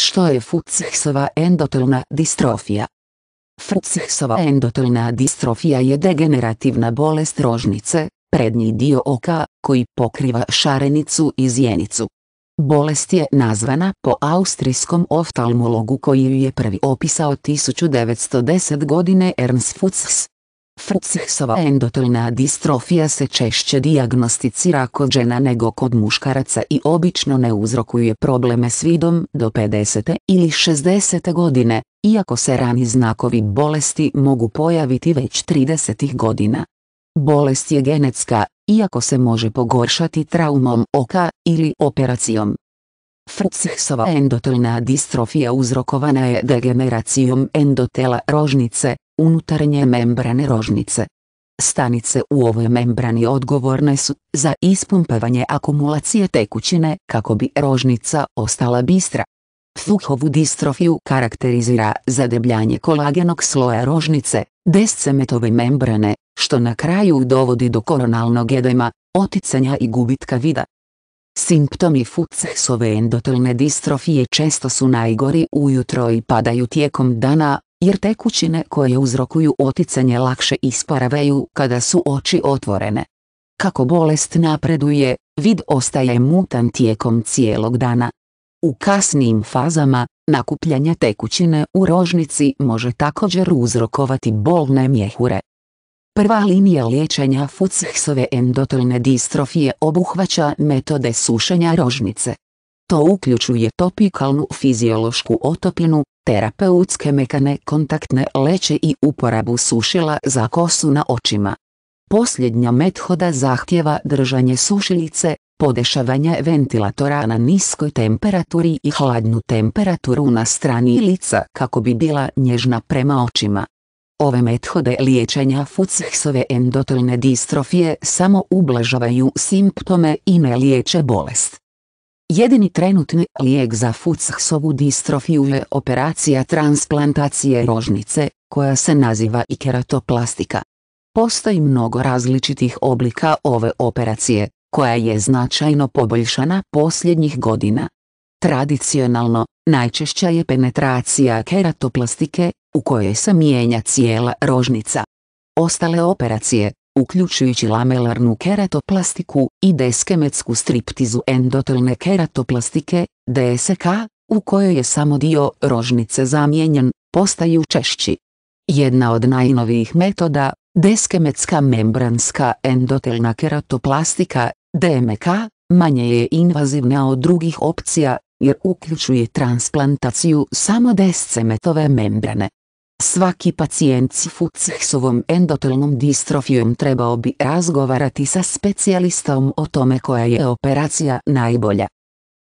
Što je Fuchsova endotelna distrofija? Fuchsova endotelna distrofija je degenerativna bolest rožnice, prednji dio oka, koji pokriva šarenicu i zjenicu. Bolest je nazvana po austrijskom oftalmologu koji ju je prvi opisao 1910 godine Ernst Fuchs. Frcihsova endotelna distrofija se češće diagnosticira kod žena nego kod muškaraca i obično ne uzrokuje probleme s vidom do 50. ili 60. godine, iako se rani znakovi bolesti mogu pojaviti već 30. godina. Bolest je genetska, iako se može pogoršati traumom oka ili operacijom. Frcihsova endotelna distrofija uzrokovana je degeneracijom endotela rožnice, unutarnje membrane rožnice. Stanice u ovoj membrani odgovorne su za ispumpavanje akumulacije tekućine kako bi rožnica ostala bistra. Fuhovu distrofiju karakterizira zadebljanje kolagenog sloja rožnice, descemetove membrane, što na kraju dovodi do koronalnog edema, oticanja i gubitka vida. Simptomi Fuchsove endotelne distrofije često su najgori ujutro i padaju tijekom dana, jer tekućine koje uzrokuju oticanje lakše isparavaju kada su oči otvorene. Kako bolest napreduje, vid ostaje mutan tijekom cijelog dana. U kasnim fazama, nakupljanje tekućine u rožnici može također uzrokovati bolne mjehure. Prva linija liječenja Fuchsove endotelne distrofije obuhvaća metode sušenja rožnice. To uključuje topikalnu fiziološku otopinu, terapeutske mekane kontaktne leće i uporabu sušila za kosu na očima. Posljednja methoda zahtjeva držanje sušilice, podešavanje ventilatora na niskoj temperaturi i hladnu temperaturu na strani lica kako bi bila nježna prema očima. Ove methode liječenja Fuchsove endotelne distrofije samo ublažavaju simptome i ne liječe bolest. Jedini trenutni lijek za Fuchsovu distrofiju je operacija transplantacije rožnice, koja se naziva i keratoplastika. Postoji mnogo različitih oblika ove operacije, koja je značajno poboljšana posljednjih godina. Tradicionalno, najčešća je penetracija keratoplastike, u kojoj se mijenja cijela rožnica. Ostale operacije, uključujući lamelarnu keratoplastiku i deskemetsku striptizu endotelne keratoplastike, DSK, u kojoj je samo dio rožnice zamijenjen, postaju češći. Jedna od najnovijih metoda, deskemetska membranska endotelna keratoplastika, DMK, manje je invazivna od drugih opcija, jer uključuje transplantaciju samo descemetove membrane. Svaki pacijent s Fuchsovom endotelnom distrofijom trebao bi razgovarati sa specijalistom o tome koja je operacija najbolja.